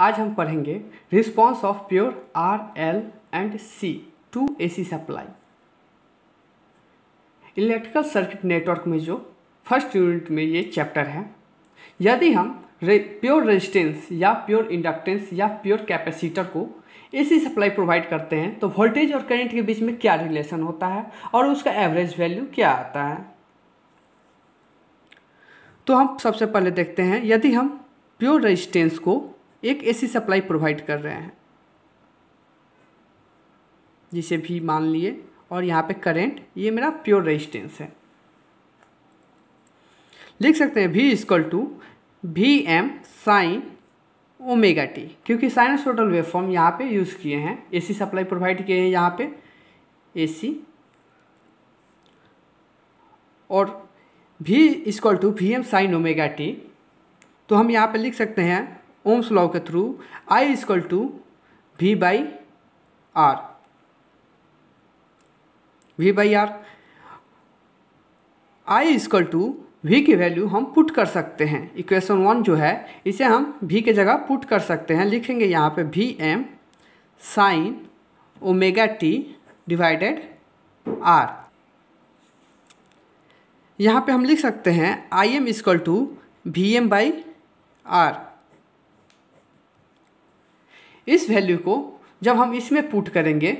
आज हम पढ़ेंगे response of pure R L and C to A C supply electrical circuit network में जो फर्स्ट यूनिट में ये चैप्टर है यदि हम रे, प्योर रेजिस्टेंस या प्योर इंडक्टेंस या प्योर कैपेसिटर को एसी सप्लाई प्रोवाइड करते हैं तो वोल्टेज और करंट के बीच में क्या रिलेशन होता है और उसका एवरेज वैल्यू क्या आता है तो हम सबसे पहले देखते हैं यदि हम प्योर रेजिस्टेंस को एक एसी सप्लाई प्रोवाइड कर रहे हैं जिसे भी मान लिए और यहाँ पे करंट ये मेरा प्योर रेजिस्टेंस है लिख सकते हैं V is equal to V M sine omega T क्योंकि साइनस वेब फॉर्म यहाँ पे यूज़ किए हैं एसी सप्लाई प्रोवाइड किए हैं यहाँ पे एसी और V is equal to V M sine omega T तो हम यहाँ पे लिख सकते हैं ओम्स लॉ के through I is equal to V by R V by R I is equal to V की वैल्यू हम पुट कर सकते हैं इक्वेशन वन जो है इसे हम वी के जगह पुट कर सकते हैं लिखेंगे यहाँ पे V M sine omega T divided R यहाँ पे हम लिख सकते हैं I M is equal to V M by R इस वैल्यू को जब हम इसमें पुट करेंगे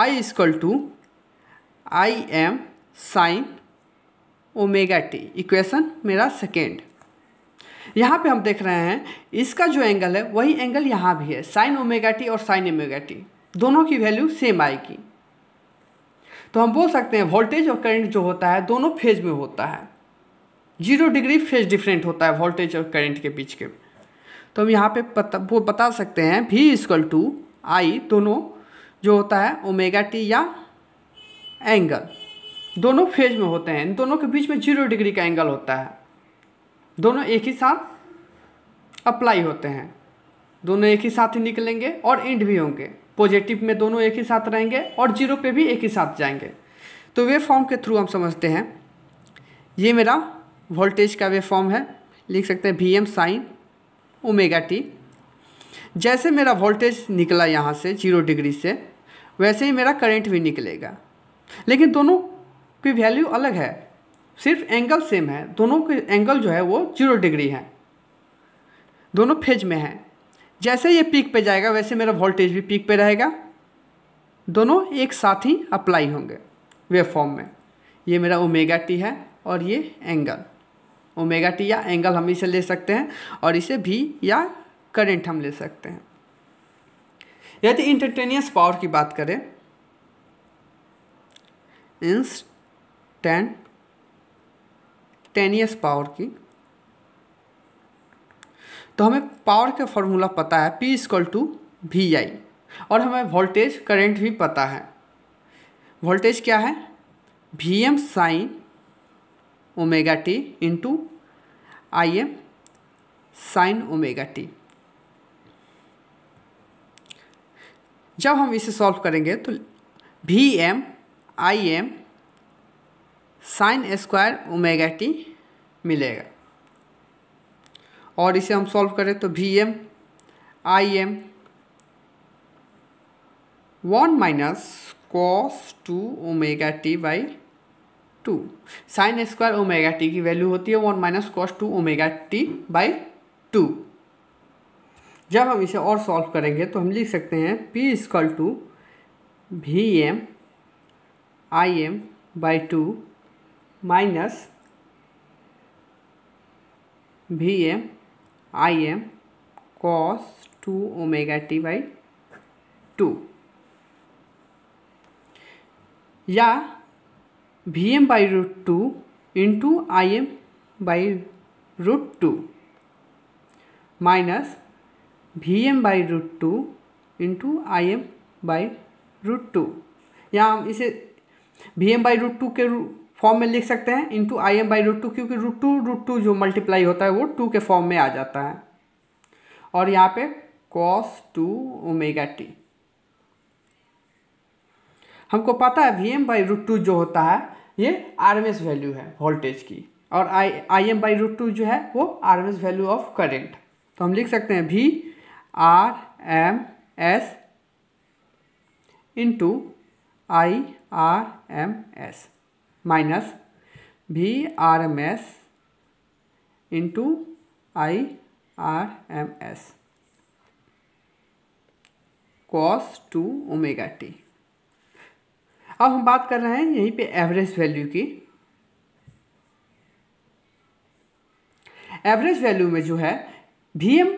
I is equal to I M sine omega T equation मेरा सेकेंड यहाँ पे हम देख रहे हैं इसका जो एंगल है वही एंगल यहाँ भी है साइन ओमेगा टी और साइन ओमेगा टी दोनों की वैल्यू सेम आएगी तो हम बोल सकते हैं वोल्टेज और करंट जो होता है दोनों फेज में होता है जीरो डिग्री फेज डिफरेंट होता है वोल्टेज और करंट के बीच के तो हम यहाँ पे पता वो बता सकते हैं भी इजक्ल टू आई दोनों जो होता है ओमेगा टी या एंगल दोनों फेज में होते हैं इन दोनों के बीच में जीरो डिग्री का एंगल होता है दोनों एक ही साथ अप्लाई होते हैं दोनों एक ही साथ ही निकलेंगे और इंड भी होंगे पॉजिटिव में दोनों एक ही साथ रहेंगे और जीरो पे भी एक ही साथ जाएंगे तो वे फॉर्म के थ्रू हम समझते हैं ये मेरा वोल्टेज का वे फॉर्म है लिख सकते हैं V M sine omega T जैसे मेरा वोल्टेज निकला यहाँ से जीरो डिग्री से वैसे ही मेरा करंट भी निकलेगा लेकिन दोनों की वैल्यू अलग है सिर्फ एंगल सेम है दोनों के एंगल जो है वो जीरो डिग्री है दोनों फेज में है जैसे ये पीक पे जाएगा वैसे मेरा वोल्टेज भी पीक पे रहेगा दोनों एक साथ ही अप्लाई होंगे वेव फॉर्म में ये मेरा ओमेगा टी है और ये एंगल ओमेगा टी या एंगल हम इसे ले सकते हैं और इसे भी या करेंट हम ले सकते हैं यदि इंटरटेनियस पावर की बात करें इंस्टेंटेनियस टेनियस पावर की तो हमें पावर का फॉर्मूला पता है P is equal to V I और हमें वोल्टेज करंट भी पता है वोल्टेज क्या है V M sine omega T into I M sine omega T जब हम इसे सॉल्व करेंगे तो V M I M sine square omega T मिलेगा और इसे हम सॉल्व करें तो V M I M one minus cos two omega T by two sine square omega T की वैल्यू होती है one minus cos two omega T by two जब हम इसे और सॉल्व करेंगे तो हम लिख सकते हैं P equal to V M I M by two minus V M I M cos two omega T by two या V M by root two into I M by root two minus V M by root two into I M by root two या हम इसे V M by root two के form में लिख सकते हैं into I M by root two क्योंकि root two root two जो मल्टीप्लाई होता है वो टू के फॉर्म में आ जाता है और यहाँ पे कॉस टू ओमेगा टी हमको पता है V M by root two जो होता है ये आर वैल्यू है वोल्टेज की और I I M by root two जो है वो आर वैल्यू ऑफ करेंट तो हम लिख सकते हैं V R M S into I R M S minus V R M S into I R M S cos two omega T अब हम बात कर रहे हैं यहीं पे एवरेज वैल्यू की एवरेज वैल्यू में जो है V M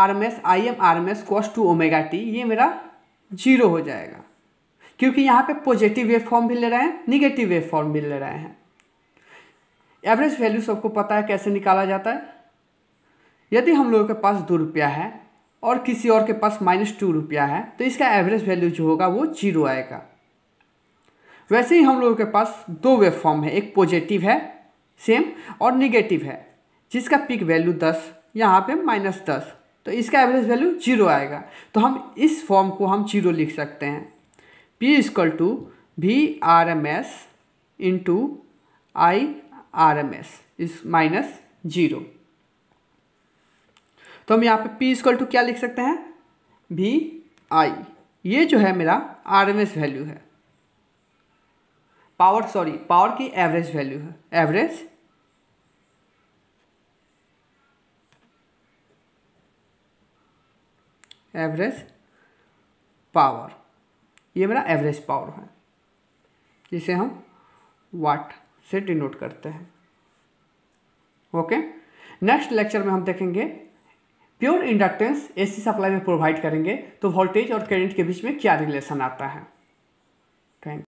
R M S I M R M S cos two omega T ये मेरा जीरो हो जाएगा क्योंकि यहाँ पे पॉजिटिव वेव फॉर्म भी ले रहे हैं निगेटिव वेव फॉर्म भी ले रहे हैं एवरेज वैल्यू सबको पता है कैसे निकाला जाता है यदि हम लोगों के पास दो रुपया है और किसी और के पास माइनस टू रुपया है तो इसका एवरेज वैल्यू जो होगा वो जीरो आएगा वैसे ही हम लोगों के पास दो वेब फॉर्म है एक पॉजिटिव है सेम और निगेटिव है जिसका पिक वैल्यू दस यहाँ पर माइनस दस तो इसका एवरेज वैल्यू जीरो आएगा तो हम इस फॉर्म को हम जीरो लिख सकते हैं P equal to V R M S into I R M S इस माइनस जीरो तो हम यहाँ पे पी इजक्ल टू क्या लिख सकते हैं वी आई ये जो है मेरा आर एम एस वैल्यू है पावर सॉरी पावर की एवरेज वैल्यू है एवरेज एवरेज पावर ये मेरा एवरेज पावर है जिसे हम वाट से डिनोट करते हैं ओके नेक्स्ट लेक्चर में हम देखेंगे प्योर इंडक्टेंस एसी सप्लाई में प्रोवाइड करेंगे तो वोल्टेज और करंट के बीच में क्या रिलेशन आता है थैंक